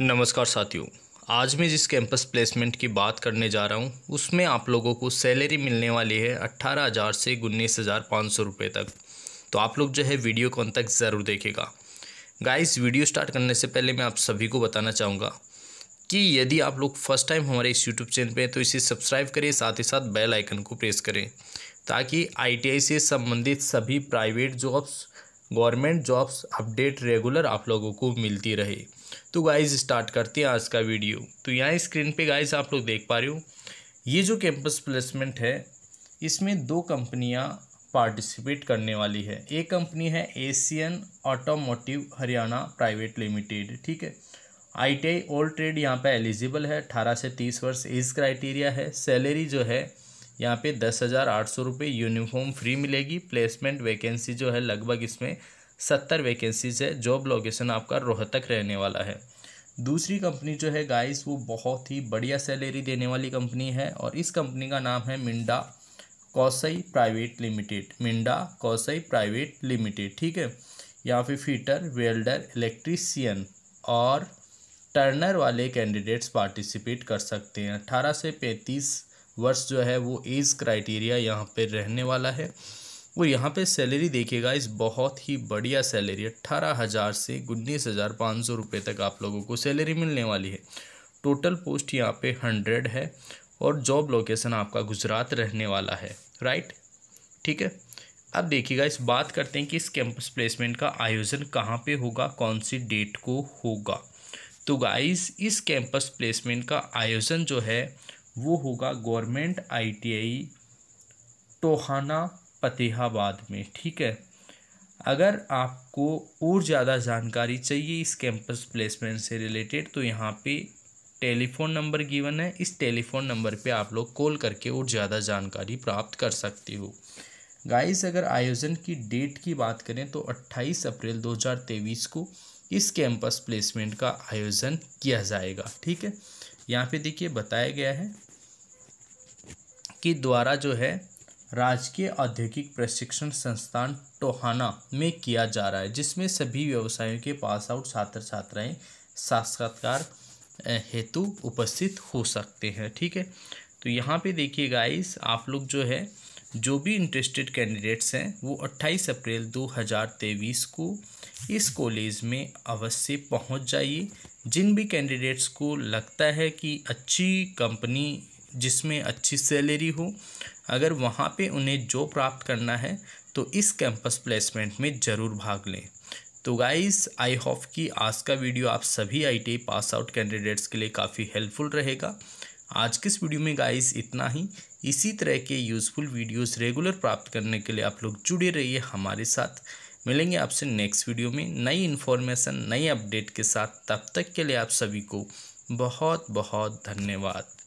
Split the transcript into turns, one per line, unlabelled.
नमस्कार साथियों आज मैं जिस कैंपस प्लेसमेंट की बात करने जा रहा हूं उसमें आप लोगों को सैलरी मिलने वाली है अट्ठारह हज़ार से उन्नीस हज़ार पाँच सौ रुपये तक तो आप लोग जो है वीडियो को अंत तक ज़रूर देखेगा गाइस वीडियो स्टार्ट करने से पहले मैं आप सभी को बताना चाहूँगा कि यदि आप लोग फर्स्ट टाइम हमारे इस यूट्यूब चैनल पर तो इसे सब्सक्राइब करें साथ ही साथ बेल आइकन को प्रेस करें ताकि आई से संबंधित सभी private jobs government jobs update regular आप लोगों को मिलती रहे तो गाइस स्टार्ट करते हैं आज का वीडियो तो यहाँ स्क्रीन पे गाइस आप लोग देख पा रहे हो ये जो कैंपस प्लेसमेंट है इसमें दो कंपनियाँ पार्टिसिपेट करने वाली है एक कंपनी है Asian automotive Haryana private limited ठीक है आईटीआई ओल्ड ट्रेड यहाँ पे एलिजिबल है अठारह से तीस वर्ष एज क्राइटेरिया है सैलरी जो है यहाँ पे दस हज़ार आठ सौ रुपये यूनिफॉर्म फ्री मिलेगी प्लेसमेंट वैकेंसी जो है लगभग इसमें सत्तर वैकेंसीज है जॉब लोकेशन आपका रोहतक रहने वाला है दूसरी कंपनी जो है गाइस वो बहुत ही बढ़िया सैलरी देने वाली कंपनी है और इस कंपनी का नाम है Minda Kosei private limited Minda Kosei private limited ठीक है यहाँ पे फीटर वेल्डर इलेक्ट्रीसियन और टर्नर वाले कैंडिडेट्स पार्टिसिपेट कर सकते हैं अट्ठारह से पैंतीस वर्ष जो है वो एज क्राइटेरिया यहाँ पर रहने वाला है वो यहाँ पे सैलरी देखिएगा इस बहुत ही बढ़िया सैलरी अट्ठारह हज़ार से उन्नीस हज़ार पाँच सौ रुपये तक आप लोगों को सैलरी मिलने वाली है टोटल पोस्ट यहाँ पे हंड्रेड है और जॉब लोकेशन आपका गुजरात रहने वाला है राइट ठीक है अब देखिएगा इस बात करते हैं कि इस कैंपस प्लेसमेंट का आयोजन कहाँ पे होगा कौन सी डेट को होगा तो गाइस इस कैंपस प्लेसमेंट का आयोजन जो है वो होगा गवर्नमेंट आईटीआई टोहाना फतेहाबाद में ठीक है अगर आपको और ज़्यादा जानकारी चाहिए इस कैंपस प्लेसमेंट से रिलेटेड तो यहाँ पे टेलीफ़ोन नंबर गिवन है इस टेलीफ़ोन नंबर पे आप लोग कॉल करके और ज़्यादा जानकारी प्राप्त कर सकते हो गाइस अगर आयोजन की डेट की बात करें तो 28 अप्रैल 2023 को इस कैंपस प्लेसमेंट का आयोजन किया जाएगा ठीक है यहाँ पे देखिए बताया गया है कि द्वारा जो है राजकीय औद्योगिक प्रशिक्षण संस्थान टोहाना में किया जा रहा है जिसमें सभी व्यवसायों के पास आउट छात्र छात्राएँ साक्षात्कार हेतु उपस्थित हो सकते हैं ठीक है तो यहाँ पे देखिए गाइस आप लोग जो है जो भी इंटरेस्टेड कैंडिडेट्स हैं वो 28 अप्रैल 2023 को इस कॉलेज में अवश्य पहुँच जाइए जिन भी कैंडिडेट्स को लगता है कि अच्छी कंपनी जिसमें अच्छी सैलरी हो अगर वहाँ पे उन्हें जो प्राप्त करना है तो इस कैंपस प्लेसमेंट में ज़रूर भाग लें तो गाइस आई होप कि आज का वीडियो आप सभी आई पास आउट कैंडिडेट्स के लिए काफ़ी हेल्पफुल रहेगा आज के इस वीडियो में गाइस इतना ही इसी तरह के यूज़फुल वीडियोस रेगुलर प्राप्त करने के लिए आप लोग जुड़े रहिए हमारे साथ मिलेंगे आपसे नेक्स्ट वीडियो में नई इन्फॉर्मेशन नई अपडेट के साथ तब तक के लिए आप सभी को बहुत बहुत धन्यवाद